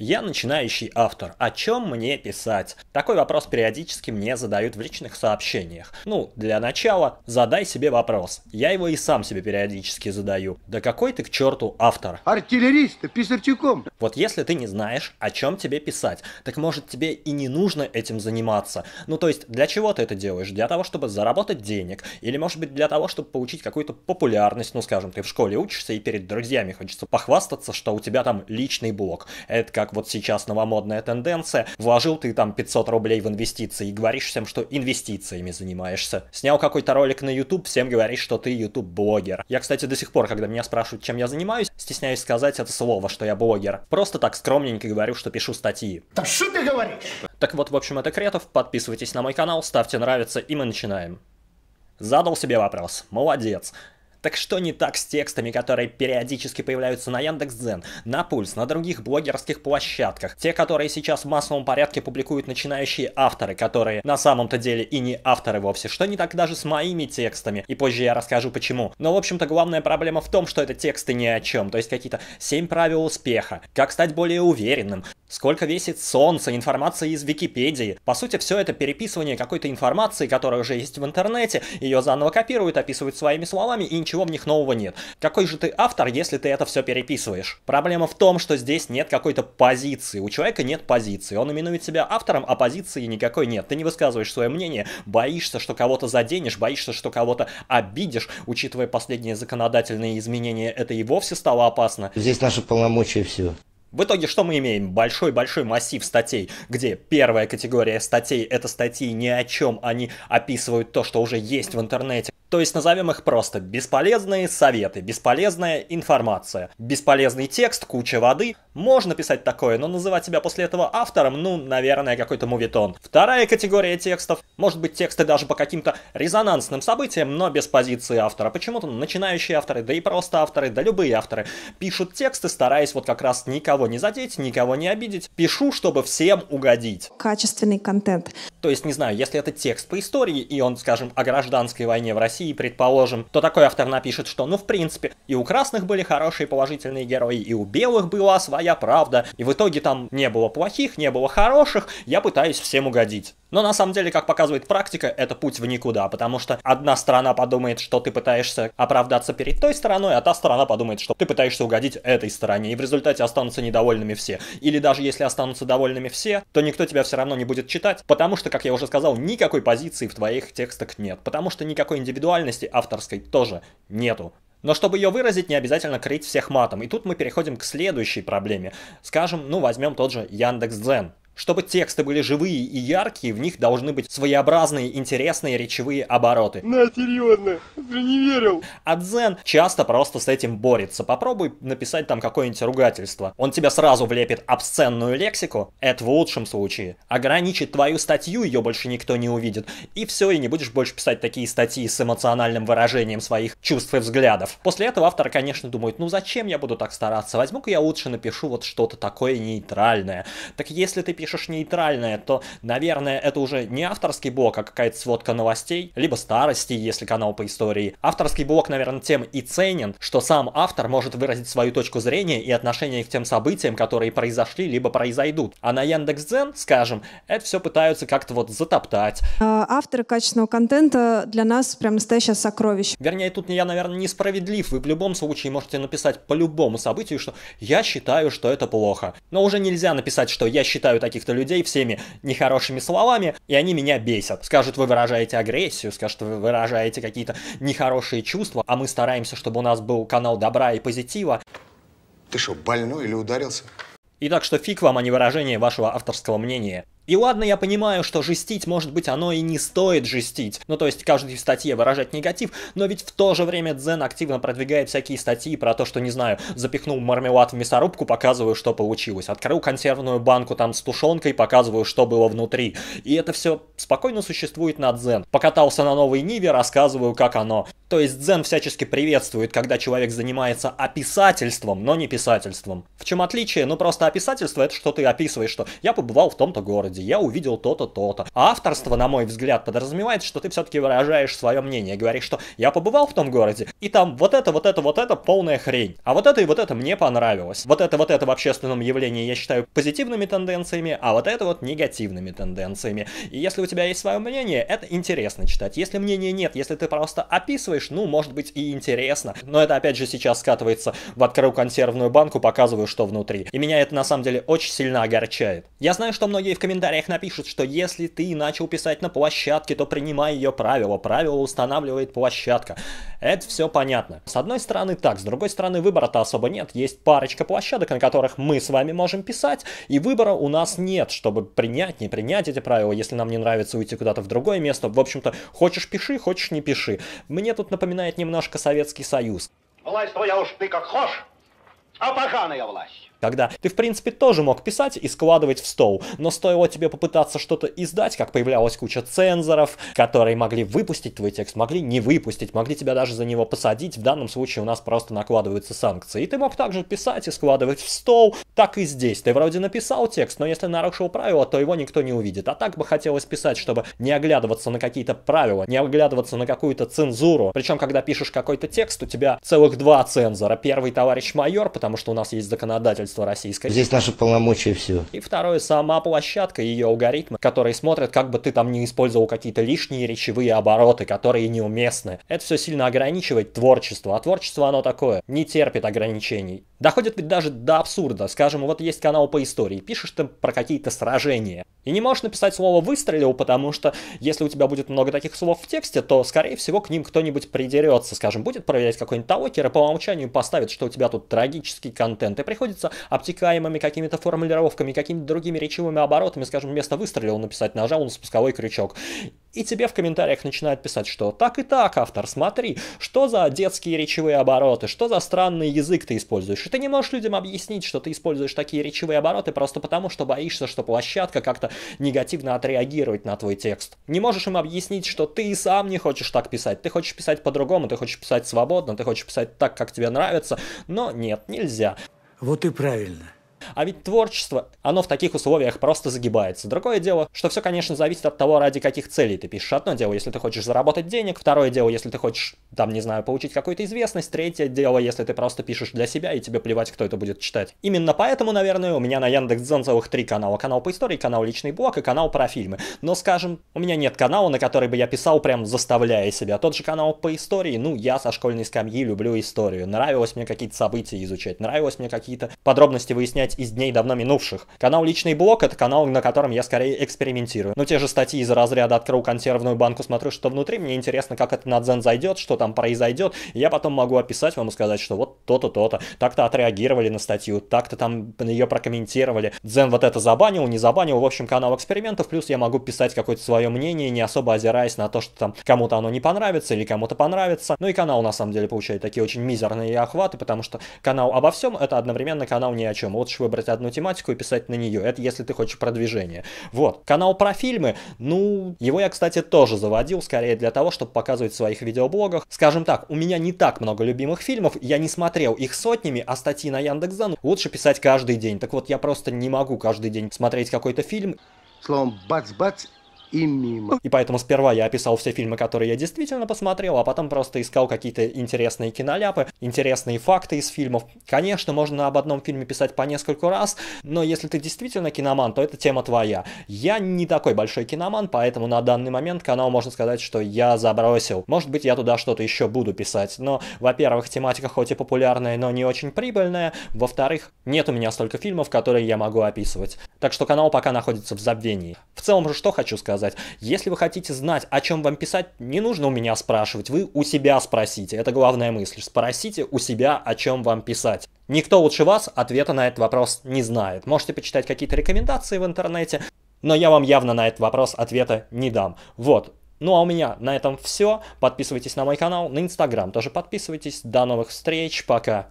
Я начинающий автор. О чем мне писать? Такой вопрос периодически мне задают в личных сообщениях. Ну, для начала, задай себе вопрос. Я его и сам себе периодически задаю. Да какой ты к черту автор? Артиллерист, ты писарчуком. Вот если ты не знаешь, о чем тебе писать, так может тебе и не нужно этим заниматься. Ну, то есть, для чего ты это делаешь? Для того, чтобы заработать денег? Или, может быть, для того, чтобы получить какую-то популярность? Ну, скажем, ты в школе учишься и перед друзьями хочется похвастаться, что у тебя там личный блог. Это как как вот сейчас новомодная тенденция, вложил ты там 500 рублей в инвестиции и говоришь всем, что инвестициями занимаешься. Снял какой-то ролик на YouTube, всем говоришь, что ты YouTube-блогер. Я, кстати, до сих пор, когда меня спрашивают, чем я занимаюсь, стесняюсь сказать это слово, что я блогер. Просто так скромненько говорю, что пишу статьи. Да что ты говоришь? Так вот, в общем, это Кретов. Подписывайтесь на мой канал, ставьте нравится, и мы начинаем. Задал себе вопрос. Молодец. Так что не так с текстами, которые периодически появляются на Яндекс.Дзен, на Пульс, на других блогерских площадках, те, которые сейчас в массовом порядке публикуют начинающие авторы, которые на самом-то деле и не авторы вовсе, что не так даже с моими текстами, и позже я расскажу почему. Но, в общем-то, главная проблема в том, что это тексты ни о чем, то есть какие-то 7 правил успеха, как стать более уверенным, сколько весит солнце, информация из Википедии. По сути, все это переписывание какой-то информации, которая уже есть в интернете, ее заново копируют, описывают своими словами и ничего ничего в них нового нет. Какой же ты автор, если ты это все переписываешь? Проблема в том, что здесь нет какой-то позиции. У человека нет позиции. Он именует себя автором, а позиции никакой нет. Ты не высказываешь свое мнение, боишься, что кого-то заденешь, боишься, что кого-то обидишь. Учитывая последние законодательные изменения, это и вовсе стало опасно. Здесь наши полномочия все. В итоге что мы имеем? Большой-большой массив статей, где первая категория статей это статьи ни о чем, они описывают то, что уже есть в интернете. То есть назовем их просто бесполезные советы, бесполезная информация, бесполезный текст, куча воды. Можно писать такое, но называть себя после этого автором, ну, наверное, какой-то мувитон. Вторая категория текстов, может быть, тексты даже по каким-то резонансным событиям, но без позиции автора. Почему-то начинающие авторы, да и просто авторы, да любые авторы пишут тексты, стараясь вот как раз никого не задеть, никого не обидеть. Пишу, чтобы всем угодить. Качественный контент. То есть, не знаю, если это текст по истории, и он, скажем, о гражданской войне в России, России, предположим, то такой автор напишет, что ну в принципе, и у красных были хорошие положительные герои, и у белых была своя правда, и в итоге там не было плохих, не было хороших, я пытаюсь всем угодить. Но на самом деле, как показывает практика, это путь в никуда, потому что одна сторона подумает, что ты пытаешься оправдаться перед той стороной, а та сторона подумает, что ты пытаешься угодить этой стороне, и в результате останутся недовольными все. Или даже если останутся довольными все, то никто тебя все равно не будет читать, потому что, как я уже сказал, никакой позиции в твоих текстах нет, потому что никакой индивидуальности индивидуальности авторской тоже нету. Но чтобы ее выразить, не обязательно крыть всех матом. И тут мы переходим к следующей проблеме. Скажем, ну возьмем тот же Яндекс.Дзен. Чтобы тексты были живые и яркие, в них должны быть своеобразные, интересные речевые обороты. На, серьезно, ты не верил. А Дзен часто просто с этим борется. Попробуй написать там какое-нибудь ругательство. Он тебя сразу влепит обсценную лексику, это в лучшем случае. Ограничит твою статью, ее больше никто не увидит. И все, и не будешь больше писать такие статьи с эмоциональным выражением своих чувств и взглядов. После этого автор, конечно, думает, ну зачем я буду так стараться, возьму-ка я лучше напишу вот что-то такое нейтральное. Так если ты пишешь пишешь нейтральное, то, наверное, это уже не авторский блок, а какая-то сводка новостей, либо старости, если канал по истории. Авторский блок, наверное, тем и ценен, что сам автор может выразить свою точку зрения и отношение к тем событиям, которые произошли, либо произойдут. А на Яндекс.Дзен, скажем, это все пытаются как-то вот затоптать. А, авторы качественного контента для нас прям настоящее сокровище. Вернее, тут я, наверное, несправедлив. Вы в любом случае можете написать по любому событию, что я считаю, что это плохо. Но уже нельзя написать, что я считаю таких каких-то людей всеми нехорошими словами, и они меня бесят. Скажут, вы выражаете агрессию, скажут, вы выражаете какие-то нехорошие чувства, а мы стараемся, чтобы у нас был канал добра и позитива. Ты что, больной или ударился? И так что фиг вам, а не выражение вашего авторского мнения. И ладно, я понимаю, что жестить, может быть, оно и не стоит жестить, ну то есть каждой статье выражать негатив, но ведь в то же время Дзен активно продвигает всякие статьи про то, что, не знаю, запихнул мармелад в мясорубку, показываю, что получилось, открыл консервную банку там с тушенкой, показываю, что было внутри. И это все спокойно существует на Дзен. Покатался на новой Ниве, рассказываю, как оно. То есть дзен всячески приветствует, когда человек занимается описательством, но не писательством. В чем отличие? Ну просто описательство это что ты описываешь, что я побывал в том-то городе городе я увидел то-то, то-то. Авторство, на мой взгляд, подразумевает, что ты все-таки выражаешь свое мнение, говоришь, что я побывал в том городе, и там вот это, вот это, вот это полная хрень, а вот это и вот это мне понравилось. Вот это, вот это в общественном явлении я считаю позитивными тенденциями, а вот это вот негативными тенденциями. И если у тебя есть свое мнение, это интересно читать. Если мнения нет, если ты просто описываешь, ну, может быть и интересно. Но это опять же сейчас скатывается в открою консервную банку, показываю, что внутри. И меня это на самом деле очень сильно огорчает. Я знаю, что многие в комментариях комментариях напишут, что если ты начал писать на площадке, то принимай ее правила. Правила устанавливает площадка. Это все понятно. С одной стороны так, с другой стороны выбора-то особо нет. Есть парочка площадок, на которых мы с вами можем писать, и выбора у нас нет, чтобы принять, не принять эти правила. Если нам не нравится уйти куда-то в другое место, в общем-то, хочешь пиши, хочешь не пиши. Мне тут напоминает немножко Советский Союз. Власть твоя уж ты как хошь, а поганая власть когда ты, в принципе, тоже мог писать и складывать в стол, но стоило тебе попытаться что-то издать, как появлялась куча цензоров, которые могли выпустить твой текст, могли не выпустить, могли тебя даже за него посадить, в данном случае у нас просто накладываются санкции. И ты мог также писать и складывать в стол, так и здесь. Ты вроде написал текст, но если нарушил правила, то его никто не увидит. А так бы хотелось писать, чтобы не оглядываться на какие-то правила, не оглядываться на какую-то цензуру. Причем, когда пишешь какой-то текст, у тебя целых два цензора. Первый товарищ майор, потому что у нас есть законодатель правительство российское. Здесь наши полномочия все. И второе, сама площадка ее алгоритмы, которые смотрят, как бы ты там не использовал какие-то лишние речевые обороты, которые неуместны. Это все сильно ограничивает творчество, а творчество оно такое, не терпит ограничений. Доходит ведь даже до абсурда. Скажем, вот есть канал по истории, пишешь ты про какие-то сражения. И не можешь написать слово «выстрелил», потому что если у тебя будет много таких слов в тексте, то, скорее всего, к ним кто-нибудь придерется. Скажем, будет проверять какой-нибудь талокер и по умолчанию поставит, что у тебя тут трагический контент. И приходится обтекаемыми какими-то формулировками, какими-то другими речевыми оборотами, скажем, вместо выстрелил написать нажал на спусковой крючок. И тебе в комментариях начинают писать, что так и так, автор, смотри, что за детские речевые обороты, что за странный язык ты используешь. И ты не можешь людям объяснить, что ты используешь такие речевые обороты просто потому, что боишься, что площадка как-то негативно отреагирует на твой текст. Не можешь им объяснить, что ты и сам не хочешь так писать, ты хочешь писать по-другому, ты хочешь писать свободно, ты хочешь писать так, как тебе нравится, но нет, нельзя. Вот и правильно. А ведь творчество, оно в таких условиях просто загибается. Другое дело, что все, конечно, зависит от того, ради каких целей ты пишешь. Одно дело, если ты хочешь заработать денег, второе дело, если ты хочешь, там, не знаю, получить какую-то известность, третье дело, если ты просто пишешь для себя и тебе плевать, кто это будет читать. Именно поэтому, наверное, у меня на Яндекс.Дзен целых три канала. Канал по истории, канал личный блог и канал про фильмы. Но, скажем, у меня нет канала, на который бы я писал прям заставляя себя. Тот же канал по истории, ну, я со школьной скамьи люблю историю. Нравилось мне какие-то события изучать, нравилось мне какие-то подробности выяснять выделять из дней давно минувших. Канал «Личный блог» — это канал, на котором я скорее экспериментирую. Но ну, те же статьи из разряда «Открыл консервную банку, смотрю, что внутри», мне интересно, как это на дзен зайдет, что там произойдет. Я потом могу описать вам и сказать, что вот то-то, то-то, так-то отреагировали на статью, так-то там на ее прокомментировали. Дзен вот это забанил, не забанил. В общем, канал экспериментов, плюс я могу писать какое-то свое мнение, не особо озираясь на то, что там кому-то оно не понравится или кому-то понравится. Ну и канал на самом деле получает такие очень мизерные охваты, потому что канал обо всем это одновременно канал ни о чем. Лучше выбрать одну тематику и писать на нее. Это если ты хочешь продвижение. Вот. Канал про фильмы, ну, его я, кстати, тоже заводил, скорее для того, чтобы показывать в своих видеоблогах. Скажем так, у меня не так много любимых фильмов, я не смотрел их сотнями, а статьи на Яндекс.Зен лучше писать каждый день. Так вот, я просто не могу каждый день смотреть какой-то фильм. Словом, бац-бац и мимо. И поэтому сперва я описал все фильмы, которые я действительно посмотрел, а потом просто искал какие-то интересные киноляпы, интересные факты из фильмов. Конечно, можно об одном фильме писать по нескольку раз, но если ты действительно киноман, то это тема твоя. Я не такой большой киноман, поэтому на данный момент канал можно сказать, что я забросил. Может быть, я туда что-то еще буду писать, но, во-первых, тематика хоть и популярная, но не очень прибыльная, во-вторых, нет у меня столько фильмов, которые я могу описывать. Так что канал пока находится в забвении. В целом же что хочу сказать? сказать. Если вы хотите знать, о чем вам писать, не нужно у меня спрашивать, вы у себя спросите. Это главная мысль. Спросите у себя, о чем вам писать. Никто лучше вас ответа на этот вопрос не знает. Можете почитать какие-то рекомендации в интернете, но я вам явно на этот вопрос ответа не дам. Вот. Ну а у меня на этом все. Подписывайтесь на мой канал, на инстаграм тоже подписывайтесь. До новых встреч, пока.